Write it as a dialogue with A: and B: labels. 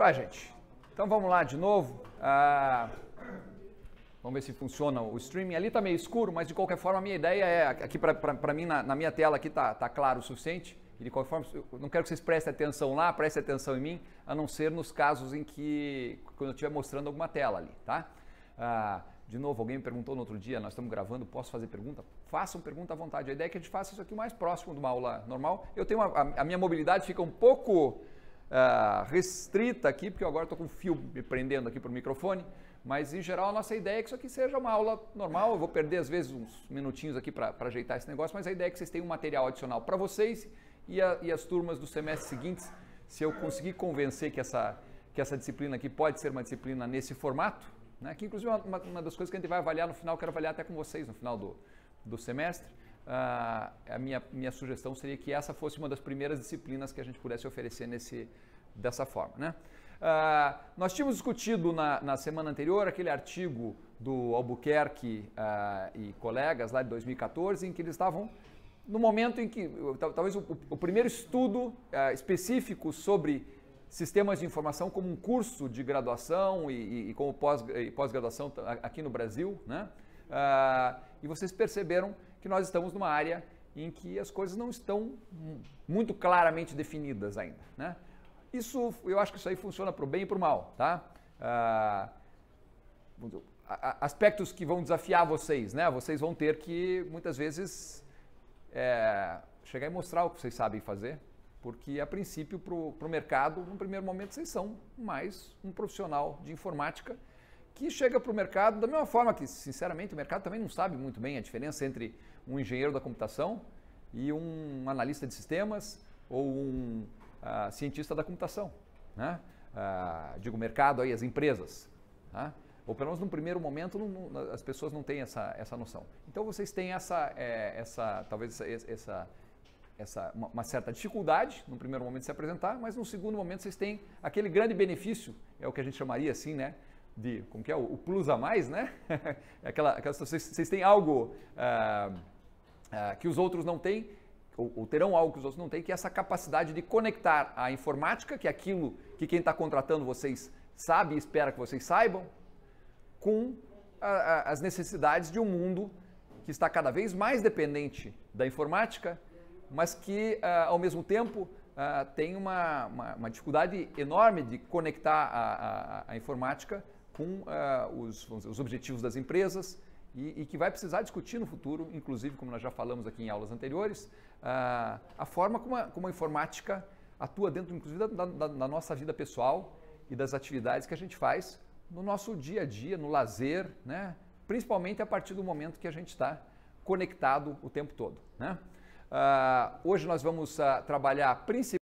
A: para gente. Então vamos lá de novo. Ah, vamos ver se funciona o streaming. Ali está meio escuro, mas de qualquer forma a minha ideia é, aqui para mim, na, na, minha tela aqui está tá claro o suficiente. E de qualquer forma, não quero que vocês prestem atenção lá, prestem atenção em mim, a não ser nos casos em que, quando eu estiver mostrando alguma tela ali, tá? Ah, de novo, alguém me perguntou no outro dia, nós estamos gravando, posso fazer pergunta? Façam pergunta à vontade. A ideia é que a gente faça isso aqui mais próximo de uma aula normal. Eu tenho uma, a, a minha mobilidade fica um pouco ah, restrita aqui, porque agora estou com um fio me prendendo aqui para o microfone, mas em geral a nossa ideia é que isso aqui seja uma aula normal. Eu vou perder às vezes uns minutinhos aqui para ajeitar esse negócio, mas a ideia é que vocês tenham um material adicional para vocês e, a, e as turmas dos semestres seguintes. Se eu conseguir convencer que essa, que essa disciplina aqui pode ser uma disciplina nesse formato, né? que inclusive é uma, uma, das coisas que a gente vai avaliar no final, quero avaliar até com vocês no final do, do semestre, uh, minha, minha sugestão seria que essa fosse uma das primeiras disciplinas que a gente pudesse oferecer nesse, dessa forma. Né? Uh, nós tínhamos discutido na, na, semana anterior aquele artigo do Albuquerque uh, e colegas lá de 2014, em que eles estavam no momento em que, talvez o, o primeiro estudo uh, específico sobre sistemas de informação como um curso de graduação e, e, e como pós-graduação pós aqui no Brasil, né? e vocês perceberam que nós estamos numa área em que as coisas não estão muito claramente definidas ainda. Né? Isso, eu acho que isso aí funciona para o bem e para o mal, tá? Ah, aspectos que vão desafiar vocês, né? Vocês vão ter que muitas vezes é, chegar e mostrar o que vocês sabem fazer, porque a princípio para o mercado, no primeiro momento, vocês são mais um profissional de informática que chega para o mercado da mesma forma que, sinceramente, o mercado também não sabe muito bem a diferença entre um engenheiro da computação e um analista de sistemas ou um uh, cientista da computação. Né? Uh, digo, mercado aí, as empresas. Tá? Ou pelo menos num primeiro momento não, não, as pessoas não têm essa, essa noção. Então vocês têm essa, é, essa talvez essa, essa essa, uma, uma, certa dificuldade no primeiro momento de se apresentar, mas no segundo momento vocês têm aquele grande benefício, é o que a gente chamaria assim, né? de como que é o plus a mais, né? É aquela, aquela vocês, vocês, têm algo ah, ah, que os outros não têm ou, ou, terão algo que os outros não têm, que é essa capacidade de conectar a informática, que é aquilo que quem está contratando vocês sabe e espera que vocês saibam, com a, a, as necessidades de um mundo que está cada vez mais dependente da informática, mas que ah, ao mesmo tempo tem uma, uma, uma, dificuldade enorme de conectar a, a informática com uh, os, dizer, os, objetivos das empresas e, e, que vai precisar discutir no futuro, inclusive, como nós já falamos aqui em aulas anteriores, uh, a forma como a, como a, informática atua dentro, inclusive, da, da, da nossa vida pessoal e das atividades que a gente faz no nosso dia a dia, no lazer, né? principalmente a partir do momento que a gente está conectado o tempo todo. Né? Uh, hoje nós vamos uh, trabalhar principalmente